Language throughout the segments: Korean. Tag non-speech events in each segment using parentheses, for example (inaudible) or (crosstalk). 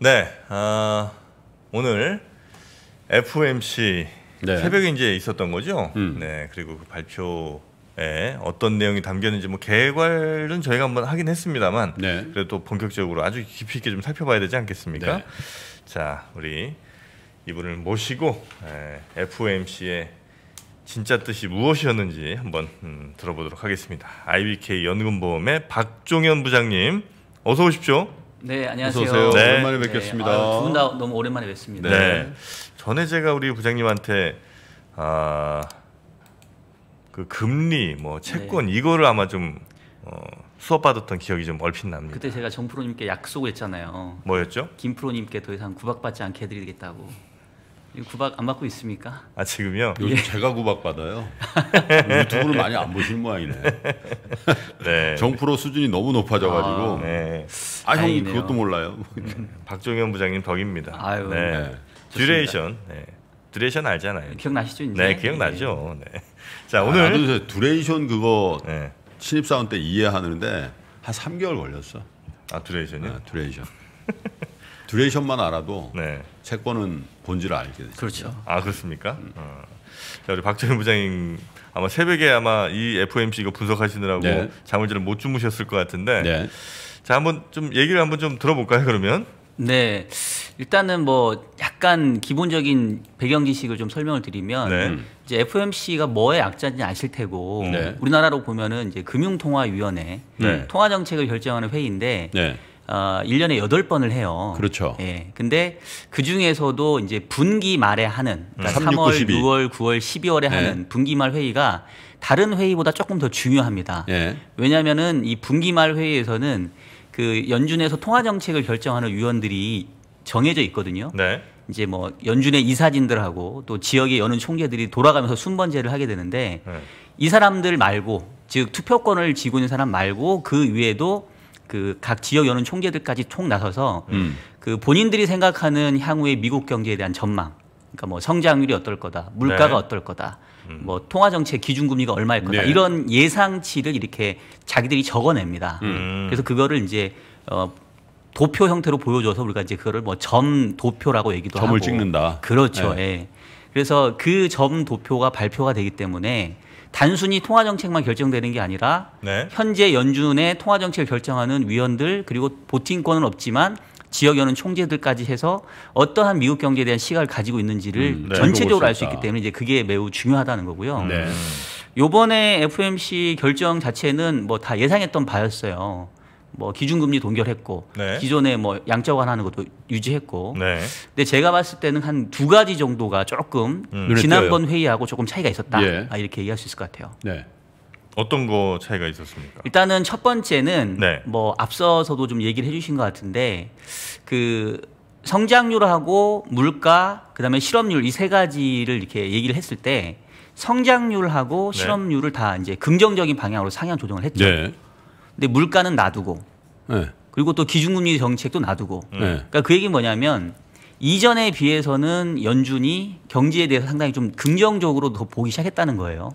네, 아, 오늘 FOMC 네. 새벽에 이제 있었던 거죠. 음. 네, 그리고 그 발표에 어떤 내용이 담겼는지 뭐 개괄은 저희가 한번 하긴 했습니다만 네. 그래도 본격적으로 아주 깊이 있게 좀 살펴봐야 되지 않겠습니까? 네. 자, 우리 이분을 모시고 에, FOMC의 진짜 뜻이 무엇이었는지 한번 음, 들어보도록 하겠습니다. IBK 연금보험의 박종현 부장님 어서 오십시오. 네, 안녕하세요. 네. 오랜만에 뵙겠습니다. 네. 아, 두분 다 너무 오랜만에 뵙습니다. 네. 네. 전에 제가 우리 부장님한테 아, 그 금리, 뭐 채권 네. 이거를 아마 좀 어, 수업 받았던 기억이 좀 얼핏 납니다. 그때 제가 정 프로님께 약속을 했잖아요. 뭐였죠? 김 프로님께 더 이상 구박받지 않게 해드리겠다고. 구박 안 받고 있습니까? 아 지금요? 예. 요즘 예. 제가 구박 받아요. 유튜브를 많이 안보시 모양이네. 네. 정프로 수준이 너무 높아져가지고. 아, 네. 아 형이 그것도 몰라요. 음, 박종현 부장님 덕입니다. 아유. 네. 네. 듀레이션. 네. 듀레이션 알잖아요. 네, 기억나시죠? 이제? 네, 기억나죠. 네. 네. 자 오늘 아, 듀레이션 그거 신입 사원 때 이해하는데 한 3개월 걸렸어. 아 듀레이션이요? 아, 듀레이션. (laughs) 듀레이션만 알아도 네. 채권은 본질을 알게 되죠. 그렇죠. 아 그렇습니까? 음. 어. 자 우리 박재현 부장님 아마 새벽에 아마 이 FOMC 이거 분석하시느라고 네. 잠을 잘 못 주무셨을 것 같은데 네. 자 한번 좀 얘기를 한번 좀 들어볼까요 그러면? 네 일단은 뭐 약간 기본적인 배경 지식을 좀 설명을 드리면 네. 음. 이제 FOMC가 뭐의 약자인지 아실 테고 네. 우리나라로 보면은 이제 금융통화위원회 네. 통화 정책을 결정하는 회의인데. 네. 어, 아, 1년에 8번을 해요. 그렇죠. 예. 근데 그 중에서도 이제 분기 말에 하는 그러니까 3, 3월, 6, 9, 월 9월, 12월에 예. 하는 분기말 회의가 다른 회의보다 조금 더 중요합니다. 예. 왜냐면은 이 분기말 회의에서는 그 연준에서 통화 정책을 결정하는 위원들이 정해져 있거든요. 네. 이제 뭐 연준의 이사진들하고 또 지역의 여는 총재들이 돌아가면서 순번제를 하게 되는데 네. 이 사람들 말고 즉 투표권을 지고 있는 사람 말고 그 위에도 그각 지역 여론 총재들까지 총 나서서 음. 그 본인들이 생각하는 향후의 미국 경제에 대한 전망 그러니까 뭐 성장률이 어떨 거다, 물가가 네. 어떨 거다, 음. 뭐 통화 정책 기준 금리가 얼마일 거다 네. 이런 예상치를 이렇게 자기들이 적어냅니다. 음. 그래서 그거를 이제 어 도표 형태로 보여줘서 우리가 이제 그거를 뭐점 도표라고 얘기도 점을 하고 점을 찍는다. 그렇죠. 네. 예. 그래서 그 점 도표가 발표가 되기 때문에 단순히 통화 정책만 결정되는 게 아니라 네. 현재 연준의 통화 정책을 결정하는 위원들 그리고 보팅권은 없지만 지역 연는 총재들까지 해서 어떠한 미국 경제에 대한 시각을 가지고 있는지를 음, 네. 전체적으로 알 수 있기 때문에 이제 그게 매우 중요하다는 거고요. 네. 요번에 FOMC 결정 자체는 뭐 다 예상했던 바였어요. 뭐 기준금리 동결했고 네. 기존에 뭐 양적 완화하는 것도 유지했고 네. 근데 제가 봤을 때는 한 두 가지 정도가 조금 음. 지난번 회의하고 조금 차이가 있었다 예. 아, 이렇게 얘기할 수 있을 것 같아요. 네. 어떤 거 차이가 있었습니까? 일단은 첫 번째는 네. 뭐 앞서서도 좀 얘기를 해주신 것 같은데 그 성장률하고 물가 그다음에 실업률 이 세 가지를 이렇게 얘기를 했을 때 성장률하고 네. 실업률을 다 이제 긍정적인 방향으로 상향 조정을 했죠. 네. 근데 물가는 놔두고 네. 그리고 또 기준금리 정책도 놔두고 네. 그러니까 그 얘기는 뭐냐면 이전에 비해서는 연준이 경제에 대해서 상당히 좀 긍정적으로 더 보기 시작했다는 거예요.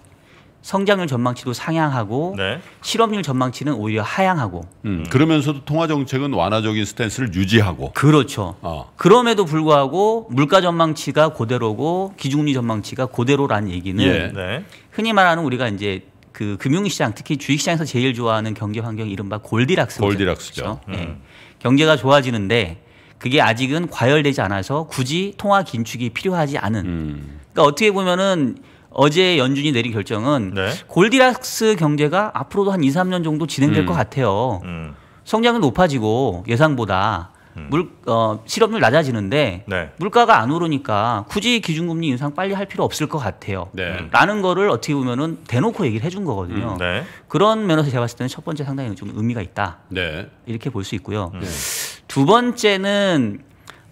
성장률 전망치도 상향하고 네. 실업률 전망치는 오히려 하향하고 음, 음. 그러면서도 통화 정책은 완화적인 스탠스를 유지하고 그렇죠. 어. 그럼에도 불구하고 물가 전망치가 고대로고 기준금리 전망치가 고대로라는 얘기는 예. 네. 흔히 말하는 우리가 이제 그 금융시장 특히 주식시장에서 제일 좋아하는 경제 환경 이른바 골디락스 골디락스죠. 그렇죠? 네. 음. 네. 경제가 좋아지는데 그게 아직은 과열되지 않아서 굳이 통화 긴축이 필요하지 않은. 음. 그러니까 어떻게 보면은 어제 연준이 내린 결정은 네. 골디락스 경제가 앞으로도 한 2, 3년 정도 진행될 음. 것 같아요. 음. 성장은 높아지고 예상보다 음. 물 어, 실업률 낮아지는데 네. 물가가 안 오르니까 굳이 기준금리 인상 빨리 할 필요 없을 것 같아요. 네. 음. 라는 거를 어떻게 보면은 대놓고 얘기를 해준 거거든요. 음, 네. 그런 면에서 제가 봤을 때는 첫 번째 상당히 좀 의미가 있다. 네. 이렇게 볼 수 있고요. 음. 네. 두 번째는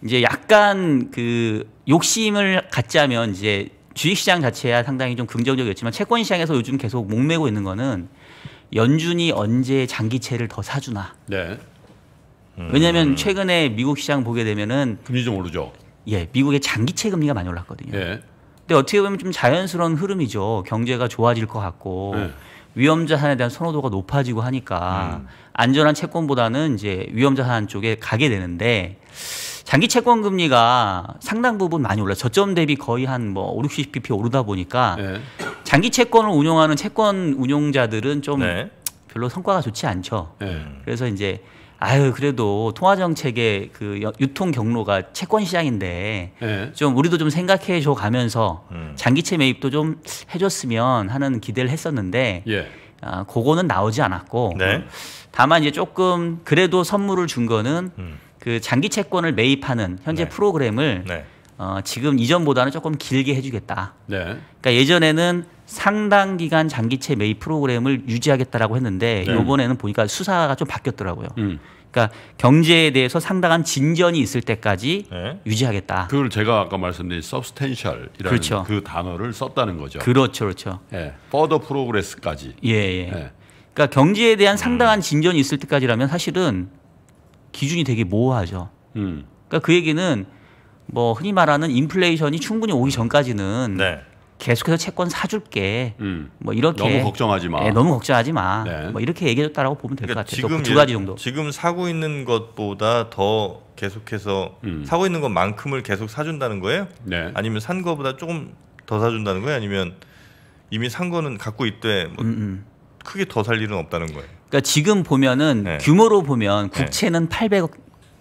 이제 약간 그 욕심을 갖자면 이제 주식시장 자체야 상당히 좀 긍정적이었지만 채권 시장에서 요즘 계속 목매고 있는 거는 연준이 언제 장기채를 더 사주나. 네. 음. 왜냐하면 최근에 미국 시장 보게 되면은 금리 좀 오르죠. 예, 미국의 장기채 금리가 많이 올랐거든요. 예. 근데 어떻게 보면 좀 자연스러운 흐름이죠. 경제가 좋아질 것 같고 예. 위험 자산에 대한 선호도가 높아지고 하니까 음. 안전한 채권보다는 이제 위험 자산 쪽에 가게 되는데 장기 채권 금리가 상당 부분 많이 올라 저점 대비 거의 한 뭐 5, 60bp 오르다 보니까 네. 장기 채권을 운용하는 채권 운용자들은 좀 네. 별로 성과가 좋지 않죠. 네. 그래서 이제 아유 그래도 통화 정책의 그 유통 경로가 채권 시장인데 네. 예. 좀 우리도 좀 생각해 줘 가면서 음. 장기채 매입도 좀 해줬으면 하는 기대를 했었는데 예. 아, 그거는 나오지 않았고 네. 다만 이제 조금 그래도 선물을 준 거는 음. 그 장기 채권을 매입하는 현재 네. 프로그램을 네. 어, 지금 이전보다는 조금 길게 해주겠다. 네. 그러니까 예전에는 상당 기간 장기채 매입 프로그램을 유지하겠다라고 했는데 네. 이번에는 보니까 수사가 좀 바뀌었더라고요. 음. 그러니까 경제에 대해서 상당한 진전이 있을 때까지 네. 유지하겠다. 그걸 제가 아까 말씀드린 substantial이라는 그렇죠. 그 단어를 썼다는 거죠. 그렇죠, 그렇죠. 예, further progress까지. 예, 예. 예. 그러니까 경제에 대한 상당한 음. 진전이 있을 때까지라면 사실은 기준이 되게 모호하죠. 음. 그러니까 그 얘기는 뭐 흔히 말하는 인플레이션이 충분히 오기 전까지는 네. 계속해서 채권 사줄게. 음. 뭐 이렇게 너무 걱정하지 마. 네, 너무 걱정하지 마. 네. 뭐 이렇게 얘기해줬다라고 보면 될것 그러니까 같아요. 지금 그 두 예, 가지 정도. 지금 사고 있는 것보다 더 계속해서 음. 사고 있는 것만큼을 계속 사준다는 거예요? 네. 아니면 산 거보다 조금 더 사준다는 거예요? 아니면 이미 산 거는 갖고 있되 뭐 음, 음. 크게 더 살 일은 없다는 거예요? 그러니까 지금 보면은 네. 규모로 보면 네. 국채는 800억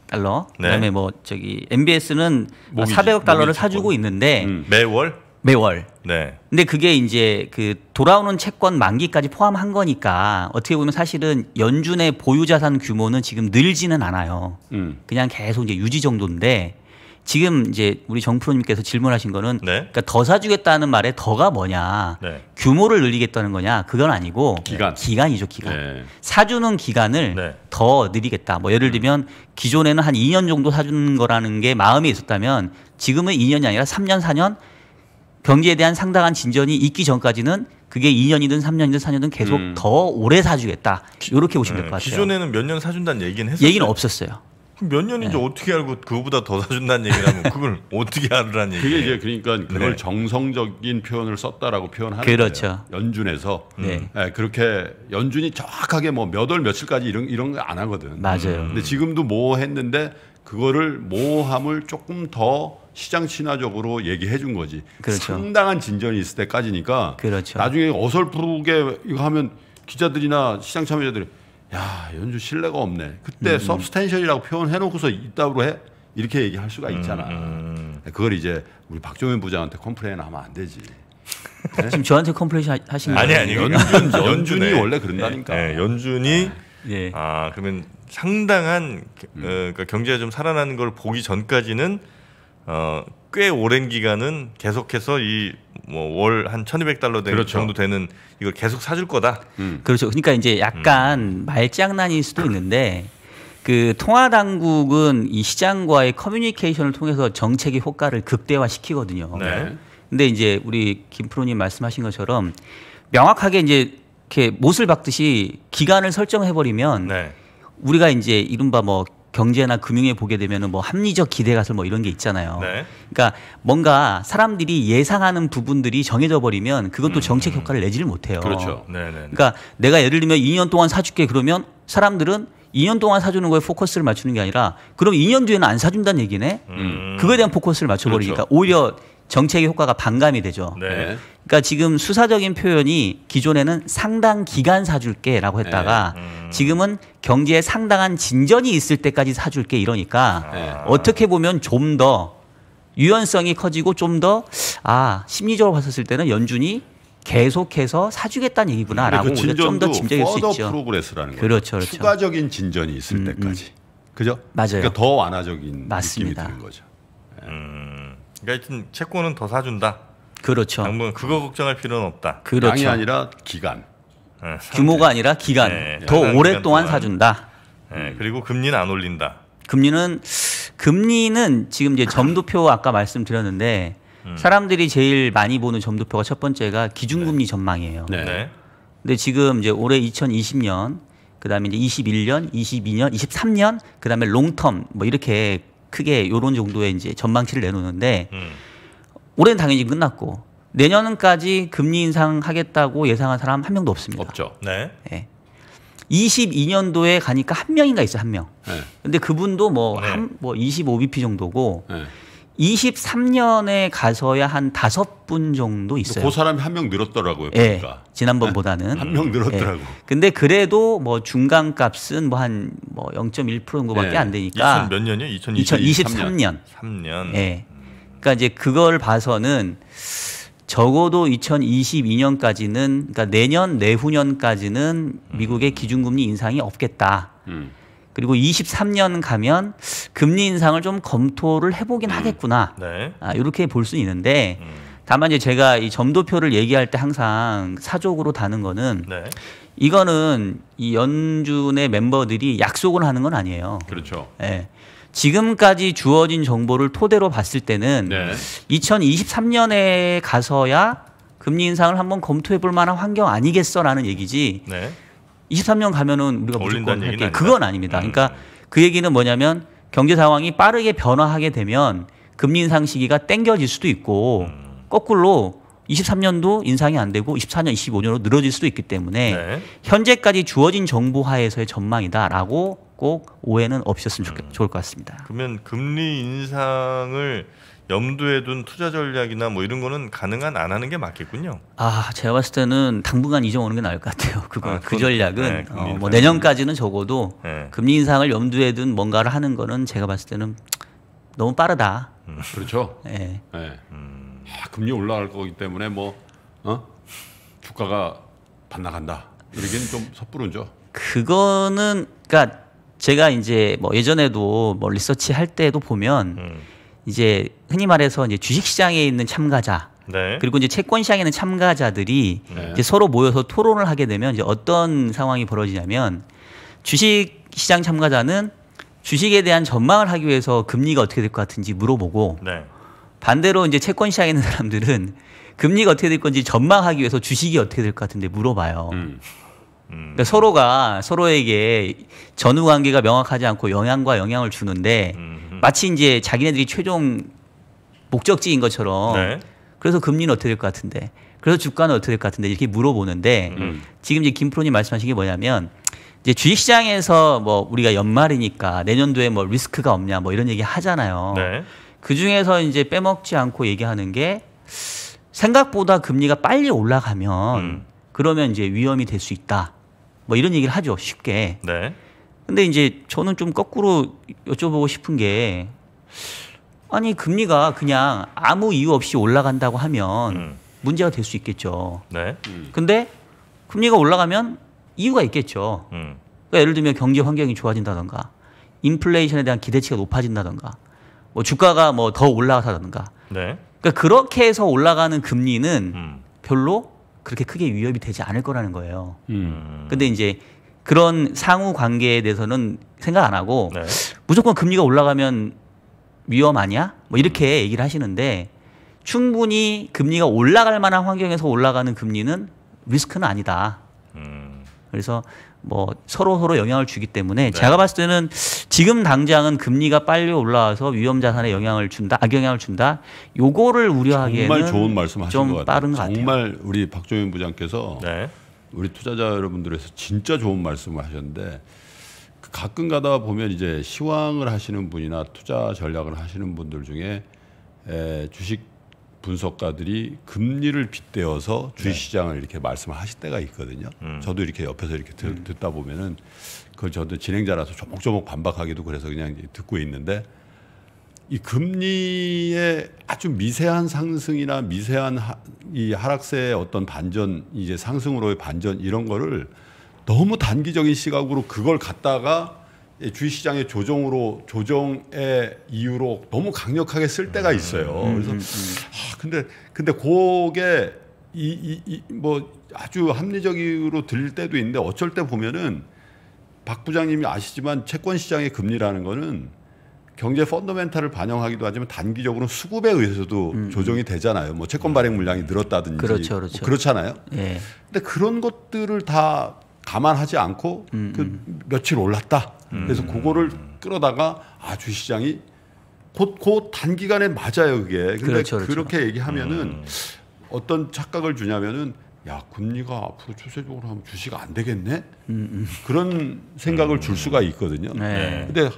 달러, 네. 그다음에 뭐 저기 MBS는 몸이, 400억 달러를 사주고 있는데 음. 매월 매월. 네. 근데 그게 이제 그 돌아오는 채권 만기까지 포함한 거니까 어떻게 보면 사실은 연준의 보유 자산 규모는 지금 늘지는 않아요. 음. 그냥 계속 이제 유지 정도인데 지금 이제 우리 정프로님께서 질문하신 거는 네. 그러니까 더 사주겠다는 말에 더가 뭐냐 네. 규모를 늘리겠다는 거냐 그건 아니고 기간 기간이죠 기간 네. 사주는 기간을 네. 더 늘리겠다 뭐 예를 음. 들면 기존에는 한 2년 정도 사주는 거라는 게마음이 있었다면 지금은 2년이 아니라 3년 4년 경기에 대한 상당한 진전이 있기 전까지는 그게 2년이든 3년이든 4년이든 계속 음. 더 오래 사주겠다. 이렇게 보시면 될것 네, 같아요. 기존에는 몇 년 사준다는 얘기는 했어요. 얘기는 없었어요. 그럼 몇 년인지 네. 어떻게 알고 그거보다 더 사준다는 얘기라면 그걸 (laughs) 어떻게 알으라는 얘기 그게 이제 그러니까 네. 그걸 네. 정성적인 표현을 썼다라고 표현하는 그렇죠. 거예요. 연준에서 음. 네. 네. 그렇게 연준이 정확하게 뭐 몇월 며칠까지 이런 이런 거 안 하거든. 맞아요. 근데 지금도 뭐 했는데 그거를 모함을 뭐 조금 더 시장 친화적으로 얘기해 준 거지. 그렇죠. 상당한 진전이 있을 때까지니까. 그렇죠. 나중에 어설프게 이거 하면 기자들이나 시장 참여자들이 야 연주 신뢰가 없네. 그때 음. 서브스텐션이라고 표현해놓고서 있다고 해 이렇게 얘기할 수가 음, 있잖아. 음. 그걸 이제 우리 박종현 부장한테 컴플레인 하면 안 되지. 네? (laughs) 지금 저한테 컴플레인 하신 거예요? 네. 아니 아니 연준, 연준이 원래 그런다니까. 네, 연준이 네. 아 그러면 상당한 음. 어, 그러니까 경제가 좀 살아나는 걸 보기 전까지는 어, 꽤 오랜 기간은 계속해서 이뭐월한 천이백 달러 그렇죠. 정도 되는 이걸 계속 사줄 거다. 음. 그렇죠. 그러니까 이제 약간 음. 말장난일 수도 있는데 그 통화 당국은 이 시장과의 커뮤니케이션을 통해서 정책의 효과를 극대화시키거든요. 네. 근데 이제 우리 김 프로님 말씀하신 것처럼 명확하게 이제 이렇게 못을 박듯이 기간을 설정해 버리면 네. 우리가 이제 이른바 뭐 경제나 금융에 보게 되면뭐 합리적 기대가설 뭐 이런 게 있잖아요. 네. 그러니까 뭔가 사람들이 예상하는 부분들이 정해져 버리면 그것도 음. 정책 효과를 내지를 못해요. 그렇죠. 네네. 네, 네. 그러니까 내가 예를 들면 2년 동안 사줄게 그러면 사람들은 2년 동안 사주는 거에 포커스를 맞추는 게 아니라 그럼 2년 뒤에는 안 사준다는 얘기네. 음. 그거에 대한 포커스를 맞춰버리니까 그렇죠. 오히려 정책의 효과가 반감이 되죠. 네. 네. 그러니까 지금 수사적인 표현이 기존에는 상당 기간 사줄게라고 했다가 네. 음. 지금은 경제에 상당한 진전이 있을 때까지 사줄게 이러니까 네. 어떻게 보면 좀 더 유연성이 커지고 좀 더아 심리적으로 봤었을 때는 연준이 계속해서 사주겠다는 얘기구나라고 그 좀더 짐작일 수 있죠. 프로그레스라는 그렇죠, 그렇죠. 추가적인 진전이 있을 음, 음. 때까지. 음. 그죠? 맞아요. 그러니까 더 완화적인 맞습니다. 느낌이 드는 거죠. 네. 음. 그러니까 하여튼 채권은 더 사준다. 그렇죠. 당분 그거 걱정할 필요는 없다. 그렇죠. 양이 아니라 기간. 네, 규모가 아니라 기간. 네, 더 오랫동안 사준다. 네, 그리고 금리는 안 올린다. 금리는 금리는 지금 이제 점도표 아까 말씀드렸는데 음. 사람들이 제일 많이 보는 점도표가 첫 번째가 기준금리 네. 전망이에요. 네. 네. 근데 지금 이제 올해 2020년 그다음에 이제 21년, 22년, 23년, 그다음에 롱텀 뭐 이렇게 크게 요런 정도의 이제 전망치를 내놓는데 음. 올해는 당연히 끝났고 내년까지 금리 인상 하겠다고 예상한 사람 한 명도 없습니다. 없죠. 네. 네. 예. 22년도에 가니까 한 명인가 있어 한 명. 네. 근데 그분도 뭐한뭐 네. 뭐 25bp 정도고 네. 23년에 가서야 한 다섯 분 정도 있어요. 그 사람이 한 명 늘었더라고요. 그러니까. 지난번보다는. (laughs) 한 명 늘었더라고. 예. 근데 그래도 뭐 중간 값은 뭐 한뭐0.1% 정도밖에 네. 안 되니까. 2000몇 년이요? 2023년. 년 3년. 예. 그러니까 이제 그걸 봐서는 적어도 2022년까지는 그러니까 내년 내후년까지는 미국의 음. 기준금리 인상이 없겠다. 음. 그리고 23년 가면 금리 인상을 좀 검토를 해보긴 음. 하겠구나. 네. 아, 이렇게 볼 수 있는데 음. 다만 이제 제가 이 점도표를 얘기할 때 항상 사족으로 다는 거는 네. 이거는 이 연준의 멤버들이 약속을 하는 건 아니에요. 그렇죠. 네. 지금까지 주어진 정보를 토대로 봤을 때는 네. 2023년에 가서야 금리 인상을 한번 검토해 볼 만한 환경 아니겠어라는 얘기지. 네. 23년 가면은 우리가 무조건 할게 그건 아닙니다. 음. 그러니까 그 얘기는 뭐냐면 경제 상황이 빠르게 변화하게 되면 금리 인상 시기가 땡겨질 수도 있고 음. 거꾸로 23년도 인상이 안 되고 24년, 25년으로 늘어질 수도 있기 때문에 네. 현재까지 주어진 정부 하에서의 전망이다라고 꼭 오해는 없으으면 좋겠, 음. 좋을 것 같습니다. 그러면 금리 인상을 염두에 둔 투자 전략이나 뭐 이런 거는 가능한 안 하는 게 맞겠군요. 아 제가 봤을 때는 당분간 잊어먹는 게 나을 것 같아요. (laughs) 그거 아, 그 전략은 네, 어, 뭐 내년까지는 적어도 네. 금리 인상을 염두에 둔 뭔가를 하는 거는 제가 봤을 때는 너무 빠르다. 음. 그렇죠. 네. (laughs) 네. 음. 아, 금리 올라갈 거기 때문에 뭐 어? 주가가 반나간다. 이러기는 좀 섣부른죠. 그거는 그러니까 제가 이제 뭐 예전에도 뭐 리서치 할 때도 보면. 음. 이제 흔히 말해서 이제 주식시장에 있는 참가자 네. 그리고 이제 채권 시장에 있는 참가자들이 네. 이제 서로 모여서 토론을 하게 되면 이제 어떤 상황이 벌어지냐면 주식 시장 참가자는 주식에 대한 전망을 하기 위해서 금리가 어떻게 될 것 같은지 물어보고 네. 반대로 이제 채권 시장에 있는 사람들은 금리가 어떻게 될 건지 전망하기 위해서 주식이 어떻게 될 것 같은데 물어봐요. 음. 음. 그러니까 서로가 서로에게 전후 관계가 명확하지 않고 영향과 영향을 주는데 음. 마치 이제 자기네들이 최종 목적지인 것처럼 네. 그래서 금리는 어떻게 될 것 같은데 그래서 주가는 어떻게 될 것 같은데 이렇게 물어보는데 음. 지금 이제 김프로님 말씀하신 게 뭐냐면 이제 주식시장에서 뭐 우리가 연말이니까 내년도에 뭐 리스크가 없냐 뭐 이런 얘기 하잖아요. 네. 그 중에서 이제 빼먹지 않고 얘기하는 게 생각보다 금리가 빨리 올라가면 음. 그러면 이제 위험이 될 수 있다. 뭐 이런 얘기를 하죠 쉽게. 네. 근데 이제 저는 좀 거꾸로 여쭤보고 싶은 게 아니 금리가 그냥 아무 이유 없이 올라간다고 하면 음. 문제가 될 수 있겠죠. 네. 근데 금리가 올라가면 이유가 있겠죠. 음. 그러니까 예를 들면 경제 환경이 좋아진다던가 인플레이션에 대한 기대치가 높아진다던가 뭐 주가가 뭐 더 올라가다던가. 네. 그러니까 그렇게 해서 올라가는 금리는 음. 별로 그렇게 크게 위협이 되지 않을 거라는 거예요. 음. 근데 이제 그런 상호 관계에 대해서는 생각 안 하고 네. 무조건 금리가 올라가면 위험 아니야? 뭐 이렇게 얘기를 하시는데 충분히 금리가 올라갈 만한 환경에서 올라가는 금리는 리스크는 아니다. 음. 그래서 뭐 서로 서로 영향을 주기 때문에 네. 제가 봤을 때는 지금 당장은 금리가 빨리 올라와서 위험 자산에 영향을 준다, 악영향을 준다. 요거를 우려하기에는 정말 좋은 말씀하신 좀것 같아요. 빠른 것 같아요. 우리 박종현 부장께서 네. 우리 투자자 여러분들에서 진짜 좋은 말씀을 하셨는데 그 가끔 가다 보면 이제 시황을 하시는 분이나 투자 전략을 하시는 분들 중에 에, 주식 분석가들이 금리를 빗대어서 주식시장을 네. 이렇게 말씀을 하실 때가 있거든요. 음. 저도 이렇게 옆에서 이렇게 들, 음. 듣다 보면은 그걸 저도 진행자라서 조목조목 반박하기도 그래서 그냥 듣고 있는데 이 금리의 아주 미세한 상승이나 미세한 하, 이 하락세의 어떤 반전, 이제 상승으로의 반전 이런 거를 너무 단기적인 시각으로 그걸 갖다가 주식시장의 조정으로 조정의 이유로 너무 강력하게 쓸 때가 음, 있어요. 음, 그래서 음, 아 근데 근데 그게 이 이 뭐 아주 합리적으로 들릴 때도 있는데 어쩔 때 보면은 박 부장님이 아시지만 채권 시장의 금리라는 거는 경제 펀더멘탈을 반영하기도 하지만 단기적으로 수급에 의해서도 음, 음. 조정이 되잖아요. 뭐 채권 발행 물량이 음. 늘었다든지 그렇죠, 뭐 그렇죠. 뭐 그렇잖아요. 예. 근데 그런 것들을 다 감안하지 않고 음, 그 며칠 올랐다. 그래서 그거를 끌어다가 아 주시장이 곧, 곧 단기간에 맞아요 그게. 근데 그렇죠, 그렇죠. 그렇게 얘기하면은 음. 어떤 착각을 주냐면은 야 금리가 앞으로 추세적으로 하면 주식 안 되겠네. 음, 음. 그런 생각을 줄 수가 있거든요. 네. 네. 근데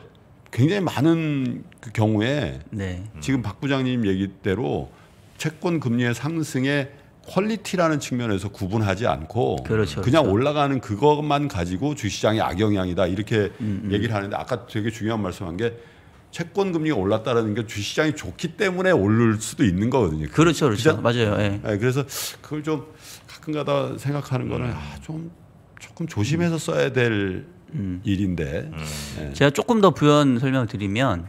굉장히 많은 그 경우에 네. 지금 박 부장님 얘기대로 채권 금리의 상승에 퀄리티라는 측면에서 구분하지 않고 그렇죠, 그냥 그렇죠. 올라가는 그것만 가지고 주시장의 악영향이다 이렇게 음, 음. 얘기를 하는데 아까 되게 중요한 말씀한 게 채권 금리가 올랐다라는 게 주시장이 좋기 때문에 오를 수도 있는 거거든요. 그렇죠, 그렇죠, 맞아요. 예. 네, 그래서 그걸 좀 가끔가다 생각하는 거는 음. 아, 좀 조금 조심해서 써야 될 음. 일인데 음. 예. 제가 조금 더 부연 설명드리면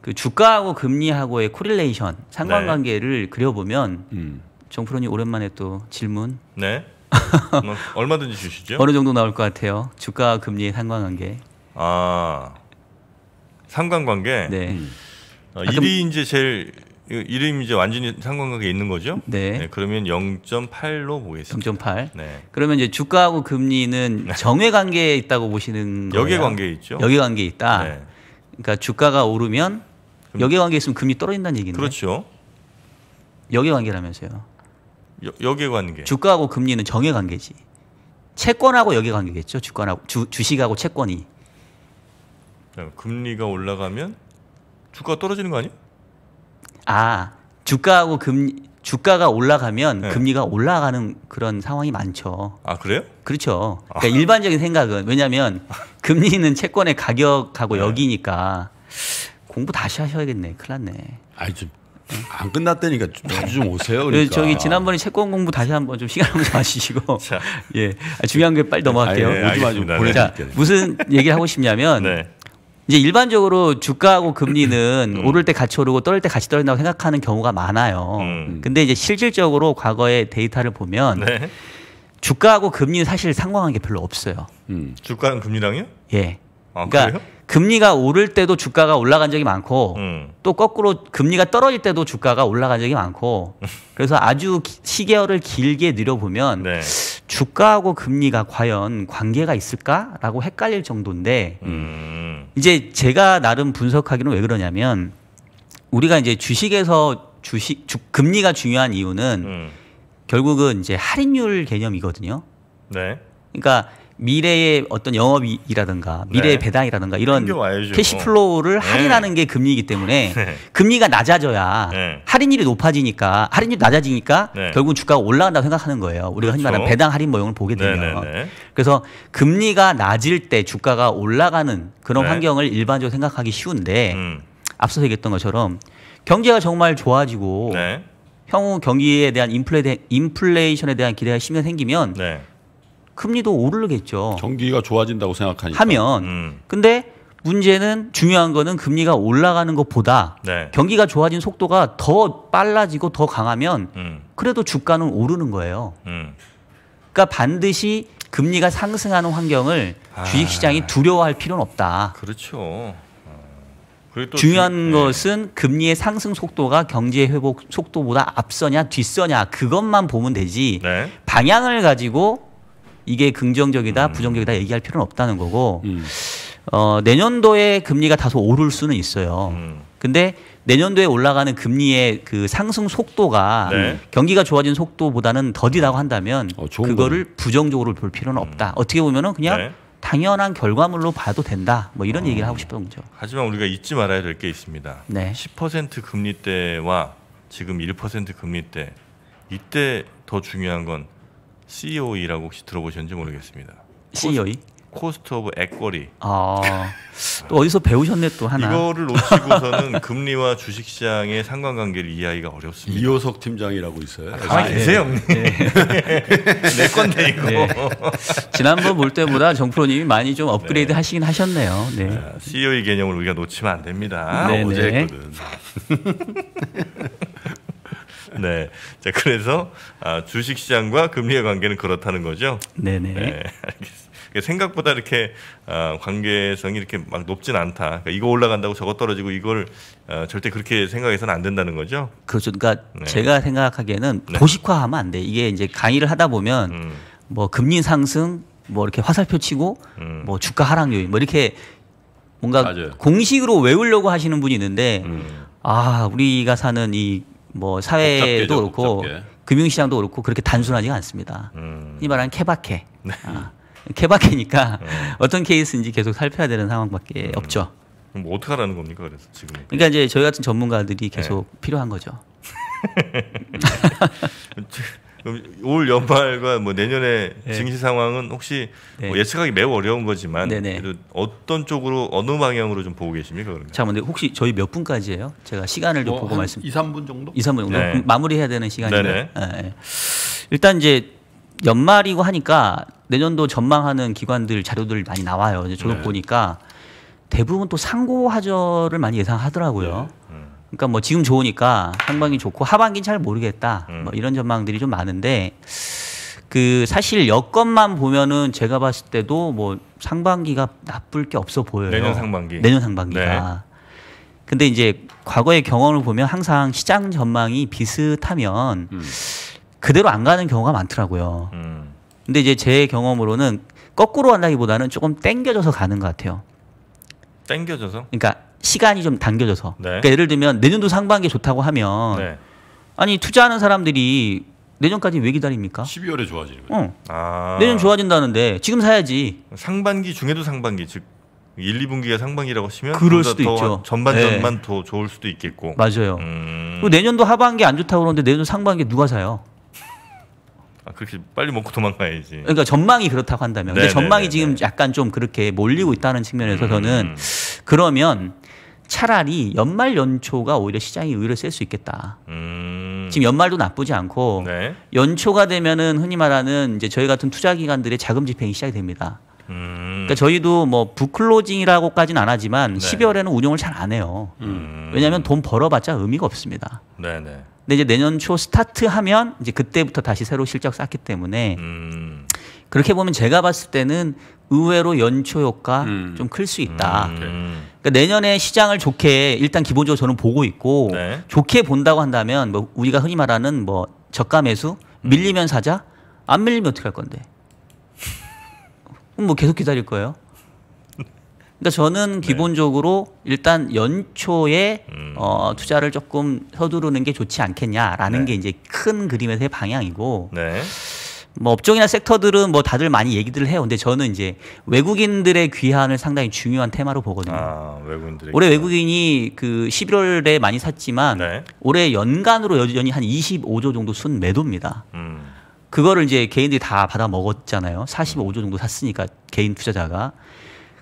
그 주가하고 금리하고의 코릴레이션 상관관계를 네. 그려보면 음. 정프로님 오랜만에 또 질문 네 (laughs) 뭐, 얼마든지 주시죠 어느 정도 나올 것 같아요 주가 금리의 상관관계 아 상관관계 네 음. 아, 어, 일이 아, 이제 제일 이름이 이제 완전히 상관관계 있는 거죠? 네. 네 그러면 0.8로 보겠습니다. 0.8. 네. 그러면 이제 주가하고 금리는 네. 정회 관계에 있다고 보시는 거예요? 역의 관계 있죠. 역의 관계 있다. 네. 그러니까 주가가 오르면 금... 역관계 있으면 금리 떨어진다는 얘기네요. 그렇죠. 역의 관계라면서요. 여, 역 관계. 주가하고 금리는 정의 관계지. 채권하고 역의 관계겠죠. 주권하고 주, 주식하고 채권이. 금리가 올라가면 주가 떨어지는 거 아니야? 아 주가하고 금 주가가 올라가면 네. 금리가 올라가는 그런 상황이 많죠. 아 그래요? 그렇죠. 아. 그러니까 아. 일반적인 생각은 왜냐하면 금리는 채권의 가격하고 네. 여기니까 공부 다시 하셔야겠네. 큰일 났네. 아니 좀안 끝났다니까 자주 좀 오세요. 네, 그러니까. 저기 지난번에 채권 공부 다시 한번 좀 시간 한좀 마시시고 (laughs) 예 아, 중요한 게 빨리 네, 넘어갈게요. 아, 예, 보내자 무슨 얘기를 하고 싶냐면. 네. 이제 일반적으로 주가하고 금리는 음. 음. 오를 때 같이 오르고 떨릴 때 같이 떨어진다고 생각하는 경우가 많아요. 음. 근데 이제 실질적으로 과거의 데이터를 보면 네. 주가하고 금리는 사실 상관관계 별로 없어요. 음. 주가랑 금리랑요? 예. 아, 그러니까 그래요? 금리가 오를 때도 주가가 올라간 적이 많고 음. 또 거꾸로 금리가 떨어질 때도 주가가 올라간 적이 많고 (laughs) 그래서 아주 시계열을 길게 늘려보면 네. 주가하고 금리가 과연 관계가 있을까라고 헷갈릴 정도인데 음. 이제 제가 나름 분석하기는 왜 그러냐면 우리가 이제 주식에서 주식 주, 금리가 중요한 이유는 음. 결국은 이제 할인율 개념이거든요. 네. 그러니까 미래의 어떤 영업이라든가 미래의 네. 배당이라든가 이런 캐시플로우를 네. 할인하는 게 금리이기 때문에 (laughs) 네. 금리가 낮아져야 네. 할인율이 높아지니까 할인율 이 낮아지니까 네. 결국 은 주가가 올라간다고 생각하는 거예요. 우리가 그렇죠. 흔히 말하는 그렇죠. 배당 할인 모형을 보게 네, 되면 그래서 금리가 낮을 때 주가가 올라가는 그런 환경을 일반적으로 생각하기 쉬운데 음. 앞서 얘기했던 것처럼 경제가 정말 좋아지고 향후 경기에 대한 인플레, 인플레이션에 대한 기대가 심히 생기면 금리도 오르겠죠. 경기가 좋아진다고 생각하니까. 하면 음. 근데 문제는 중요한 거는 금리가 올라가는 것보다 네. 경기가 좋아진 속도가 더 빨라지고 더 강하면 음. 그래도 주가는 오르는 거예요. 음. 그러니까 반드시 금리가 상승하는 환경을 아. 주식시장이 두려워할 필요는 없다. 그렇죠. 어. 중요한 네. 것은 금리의 상승 속도가 경제 회복 속도보다 앞서냐 뒤서냐 그것만 보면 되지 네. 방향을 가지고 이게 긍정적이다, 음. 부정적이다 얘기할 필요는 없다는 거고 음. 어, 내년도에 금리가 다소 오를 수는 있어요. 음. 근데 내년도에 올라가는 금리의 그 상승 속도가 네. 경기가 좋아진 속도보다는 더디다고 한다면 어, 그거를 거네. 부정적으로 볼 필요는 없다. 어떻게 보면은 그냥 네. 당연한 결과물로 봐도 된다. 뭐 이런 어. 얘기를 하고 싶던 거죠. 하지만 우리가 잊지 말아야 될 게 있습니다. 네. 10% 금리 대와 지금 1% 금리 대 이때 더 중요한 건 COE라고 e 혹시 들어보셨는지 모르겠습니다. COE? 코스트 오브 액거리. 아, 또 어디서 배우셨네 또 하나. 이거를 놓치고서는 (laughs) 금리와 주식시장의 상관관계를 이해하기가 어렵습니다. 이호석 팀장이라고 있어요. 아, 가만히 아, 예. 계세요, 네. (laughs) 내 건데 이거. 네. 지난번 볼 때보다 정프로님이 많이 좀 업그레이드 네. 하시긴 하셨네요. 네. 아, COE 개념을 우리가 놓치면 안 됩니다. 네, 네. 어제 했거든. (laughs) (laughs) 네. 자, 그래서 아, 주식 시장과 금리의 관계는 그렇다는 거죠. 네네. 네, 알겠습니다. 생각보다 이렇게 아, 관계성이 이렇게 막 높진 않다. 그러니까 이거 올라간다고 저거 떨어지고 이걸 아, 절대 그렇게 생각해서는 안 된다는 거죠. 그렇죠. 그러니까 네. 제가 생각하기에는 도식화하면 네. 안 돼. 이게 이제 강의를 하다 보면 음. 뭐 금리 상승, 뭐 이렇게 화살표 치고 음. 뭐 주가 하락 요인 뭐 이렇게 뭔가 맞아요. 공식으로 외우려고 하시는 분이 있는데 음. 아 우리가 사는 이뭐 사회도 복잡해져, 그렇고 복잡해. 금융시장도 그렇고 그렇게 단순하지가 않습니다. 음. 이 말하는 케바케. 네. 아, 케바케니까 음. (laughs) 어떤 케이스인지 계속 살펴야 되는 상황밖에 음. 없죠. 그럼 뭐 어떻게 하라는 겁니까? 그래서 지금. 그러니까 이제 저희 같은 전문가들이 계속 네. 필요한 거죠. (laughs) (laughs) 올 연말과 뭐 내년의 네. 증시 상황은 혹시 뭐 네. 뭐 예측하기 매우 어려운 거지만 네네. 네. 그래도 어떤 쪽으로 어느 방향으로 좀 보고 계십니까 그러면? 자, 근데 혹시 저희 몇 분까지예요? 제가 시간을 좀 뭐 보고 말씀. 2, 3분 정도? 2, 3분 정도. 네. 마무리해야 되는 시간이네. 네. 네. 예, 예. 일단 이제 연말이고 하니까 내년도 전망하는 기관들 자료들 많이 나와요. 저도 네. 보니까 대부분 또 상고하절을 많이 예상하더라고요. 그러니까 뭐 지금 좋으니까 상반기 좋고 하반기는 잘 모르겠다. 음. 뭐 이런 전망들이 좀 많은데 그 사실 여건만 보면은 제가 봤을 때도 뭐 상반기가 나쁠 게 없어 보여요. 내년 상반기. 내년 상반기가. 네. 근데 이제 과거의 경험을 보면 항상 시장 전망이 비슷하면 음. 그대로 안 가는 경우가 많더라고요. 음. 근데 이제 제 경험으로는 거꾸로 한다기보다는 조금 땡겨져서 가는 것 같아요. 땡겨져서? 그러니까 시간이 좀 당겨져서 네. 그러니까 예를 들면 내년도 상반기에 좋다고 하면 네. 아니 투자하는 사람들이 내년까지 왜 기다립니까? 12월에 좋아지는 거예요. 어. 아. 내년 좋아진다는데 지금 사야지. 상반기 중에도 상반기 즉 1, 2분기가 상반기라고 하시면 그럴 수도 있죠. 전반전만 네. 더 좋을 수도 있겠고. 맞아요. 음... 내년도 하반기 안 좋다고 그러는데 내년도 상반기 누가 사요? 아, 그렇게 빨리 먹고 도망가야지. 그러니까 전망이 그렇다고 한다면. 근데 네, 네, 전망이 네, 지금 약간 좀 그렇게 몰리고 있다는 측면에서 음. 저는 그러면 차라리 연말 연초가 오히려 시장이 의외로 셀수 있겠다. 음. 지금 연말도 나쁘지 않고 네. 연초가 되면은 흔히 말하는 이제 저희 같은 투자 기관들의 자금 집행이 시작이 됩니다. 음. 그러니까 저희도 뭐 부클로징이라고까지는 안 하지만 네. 12월에는 운영을 잘 안 해요. 음. 왜냐하면 돈 벌어봤자 의미가 없습니다. 네네. 네. 근데 이제 내년 초 스타트하면 이제 그때부터 다시 새로 실적 쌓기 때문에 음. 그렇게 보면 제가 봤을 때는 의외로 연초 효과 음. 좀클 수 있다. 음. 그러니까 내년에 시장을 좋게 일단 기본적으로 저는 보고 있고 네. 좋게 본다고 한다면 뭐 우리가 흔히 말하는 뭐 저가 매수 음. 밀리면 사자 안 밀리면 어떻게 할 건데? 뭐 계속 기다릴 거예요. 그러니까 저는 네. 기본적으로 네. 일단 연초에 음. 어, 투자를 조금 서두르는 게 좋지 않겠냐라는 네. 게 이제 큰 그림에서의 방향이고. 네. 뭐 업종이나 섹터들은 뭐 다들 많이 얘기들을 해요. 근데 저는 이제 외국인들의 귀환을 상당히 중요한 테마로 보거든요. 아, 외국인들 올해 외국인이 그 11월에 많이 샀지만 네. 올해 연간으로 여전히 한 25조 정도 순 매도입니다. 음. 그거를 이제 개인들이 다 받아 먹었잖아요. 45조 정도 샀으니까 개인 투자자가.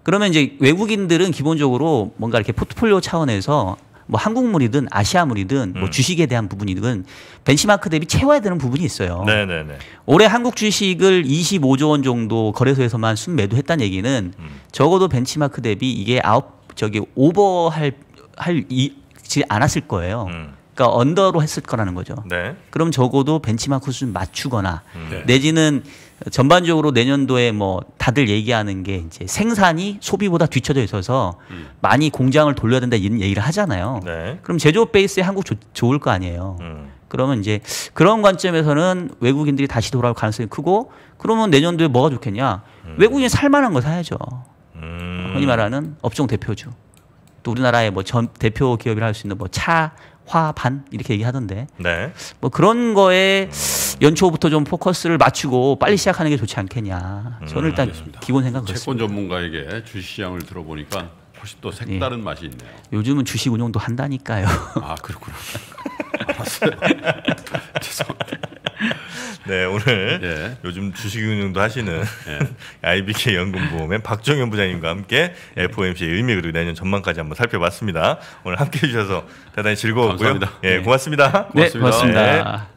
그러면 이제 외국인들은 기본적으로 뭔가 이렇게 포트폴리오 차원에서 뭐 한국물이든 아시아물이든 뭐 음. 주식에 대한 부분이든 벤치마크 대비 채워야 되는 부분이 있어요. 네네네. 올해 한국 주식을 25조 원 정도 거래소에서만 순매도했다는 얘기는 음. 적어도 벤치마크 대비 이게 아홉 저기 오버할 할 이지 않았을 거예요. 음. 그러니까 언더로 했을 거라는 거죠. 네. 그럼 적어도 벤치마크 수준 맞추거나 음. 네. 내지는 전반적으로 내년도에 뭐 다들 얘기하는 게 이제 생산이 소비보다 뒤쳐져 있어서 음. 많이 공장을 돌려야 된다 이런 얘기를 하잖아요. 네. 그럼 제조업 베이스에 한국 조, 좋을 거 아니에요. 음. 그러면 이제 그런 관점에서는 외국인들이 다시 돌아올 가능성이 크고 그러면 내년도에 뭐가 좋겠냐? 음. 외국인이 살만한 거 사야죠. 음. 흔히 말하는 업종 대표주. 또 우리나라의 뭐 전 대표 기업이라 할 수 있는 뭐차 화반 이렇게 얘기하던데 네. 뭐 그런 거에 연초부터 좀 포커스를 맞추고 빨리 시작하는 게 좋지 않겠냐 저는 음, 일단 음, 기본 생각 그렇습니다. 전문가에게 주시장을 들어보니까 혹시 또 색다른 예. 맛이 있네요 요즘은 주식 운용도 한다니까요 아 그렇구나 (laughs) 알았어요 (laughs) 죄송합니다 네 오늘 예. 요즘 주식운용도 하시는 예. IBK (laughs) 연금보험의 박종현 부장님과 함께 FOMC의 의미 그리고 내년 전망까지 한번 살펴봤습니다. 오늘 함께해 주셔서 대단히 즐거웠고요. 감사합니다. 예 고맙습니다. 네 고맙습니다. 네, 고맙습니다. 네, 고맙습니다.